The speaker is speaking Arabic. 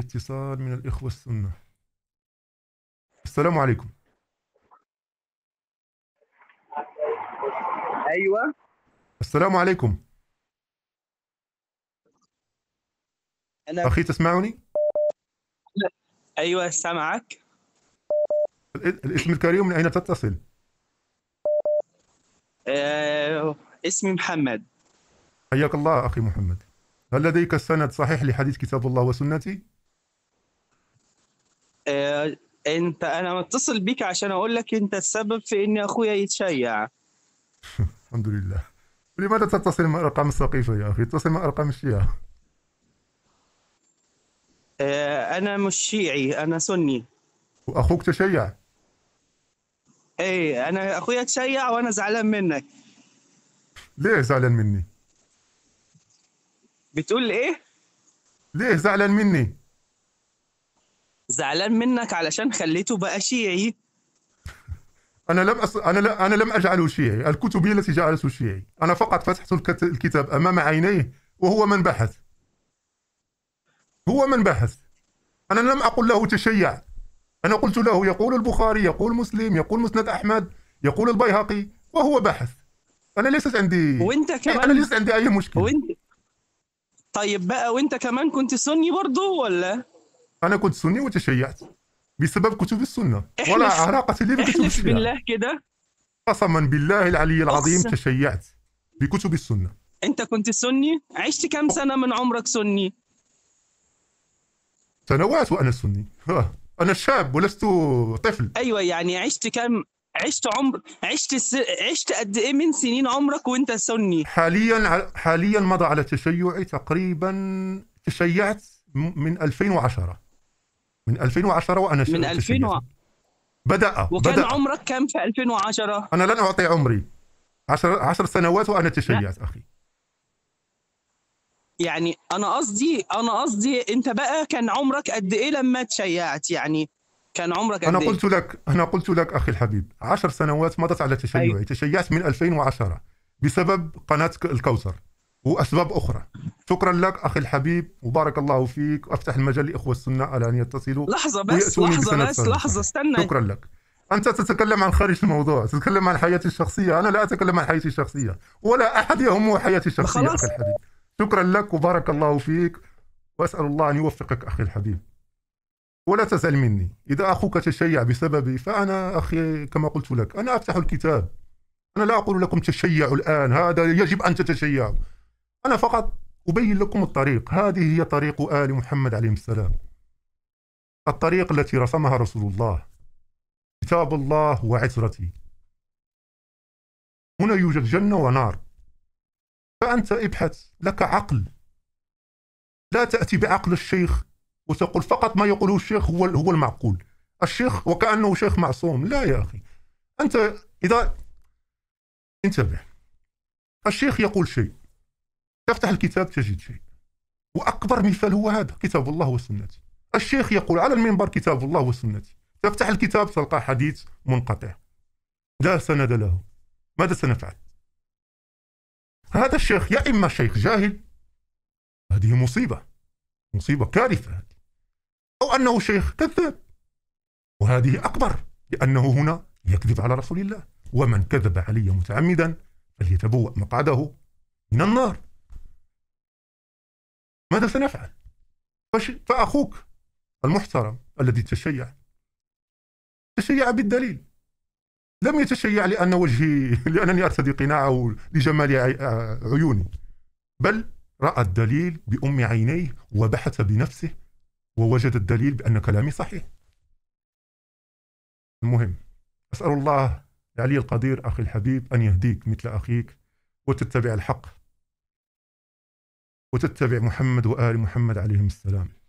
اتصال من الإخوة السنة السلام عليكم أيوة السلام عليكم أنا أخي تسمعني؟ أيوة سامعك الاسم الكريم من أين تتصل؟ أه... اسمي محمد حياك الله أخي محمد هل لديك السند صحيح لحديث كتاب الله وسنتي؟ آه، انت انا متصل بيك عشان اقول لك انت السبب في ان اخويا يتشيع الحمد لله لماذا تتصل مع ارقام السقيفه يا اخي تتصل مع ارقام الشيعه آه، انا مش شيعي انا سني واخوك تشيع ايه انا اخويا تشيع وانا زعلان منك ليه زعلان مني بتقول ايه ليه زعلان مني زعلان منك علشان خليته بقى شيعي انا لم أص... انا لا انا لم اجعله شيعي الكتب هي التي جعلته شيعي انا فقط فتحت الكت... الكتاب امام عينيه وهو من بحث هو من بحث انا لم اقل له تشيع انا قلت له يقول البخاري يقول مسلم يقول مسند احمد يقول البيهقي وهو بحث انا ليست عندي وانت كمان انا ليست عندي اي مشكله وانت طيب بقى وانت كمان كنت سني برضه ولا انا كنت سني وتشيعت بسبب كتب السنه ولا علاقه لي بكتب السنه بالله كده قسما بالله العلي العظيم أقسم. تشيعت بكتب السنه انت كنت سني عشت كم سنه من عمرك سني سنوات وانا سني انا شاب ولست طفل ايوه يعني عشت كم عشت عمر عشت س... عشت قد ايه من سنين عمرك وانت سني حاليا حاليا مضى على تشيعي تقريبا تشيعت من 2010 من 2010 وانا من 2000 و... بدأ وكان بدأ. عمرك كم في 2010 انا لن اعطي عمري 10 10 سنوات وانا تشيعت اخي يعني انا قصدي انا قصدي انت بقى كان عمرك قد ايه لما تشيعت يعني كان عمرك قد انا إيه؟ قلت لك انا قلت لك اخي الحبيب 10 سنوات مضت على تشيعي أيوه. تشيعت من 2010 بسبب قناه الكوثر واسباب اخرى شكرا لك اخي الحبيب وبارك الله فيك وافتح المجال لاخوه السنه على ان يتصلوا لحظه بس لحظه بس لحظه استنى شكرا لك انت تتكلم عن خارج الموضوع تتكلم عن حياتي الشخصيه انا لا اتكلم عن حياتي الشخصيه ولا احد يهمه حياتي الشخصيه اخي الحبيب شكرا لك وبارك الله فيك واسال الله ان يوفقك اخي الحبيب ولا تزعل مني اذا اخوك تشيع بسببي فانا اخي كما قلت لك انا افتح الكتاب انا لا اقول لكم تشيعوا الان هذا يجب ان تتشيعوا انا فقط أبين لكم الطريق هذه هي طريق آل محمد عليهم السلام الطريق التي رسمها رسول الله كتاب الله وعسرتي هنا يوجد جنة ونار فأنت ابحث لك عقل لا تأتي بعقل الشيخ وتقول فقط ما يقوله الشيخ هو هو المعقول الشيخ وكأنه شيخ معصوم لا يا أخي أنت إذا انتبه الشيخ يقول شيء تفتح الكتاب تجد شيء وأكبر مثال هو هذا كتاب الله وسنته الشيخ يقول على المنبر كتاب الله وسنته تفتح الكتاب تلقى حديث منقطع لا سند له ماذا سنفعل هذا الشيخ يا إما شيخ جاهل هذه مصيبة مصيبة كارثة هذه أو أنه شيخ كذاب وهذه أكبر لأنه هنا يكذب على رسول الله ومن كذب علي متعمدا فليتبوأ مقعده من النار ماذا سنفعل فأخوك المحترم الذي تشيع تشيع بالدليل لم يتشيع لأن وجهي لأنني أرتدي قناعه لجمال آه، عيوني بل رأى الدليل بأم عينيه وبحث بنفسه ووجد الدليل بأن كلامي صحيح المهم أسأل الله العلي القدير أخي الحبيب أن يهديك مثل أخيك وتتبع الحق وتتبع محمد وآل محمد عليهم السلام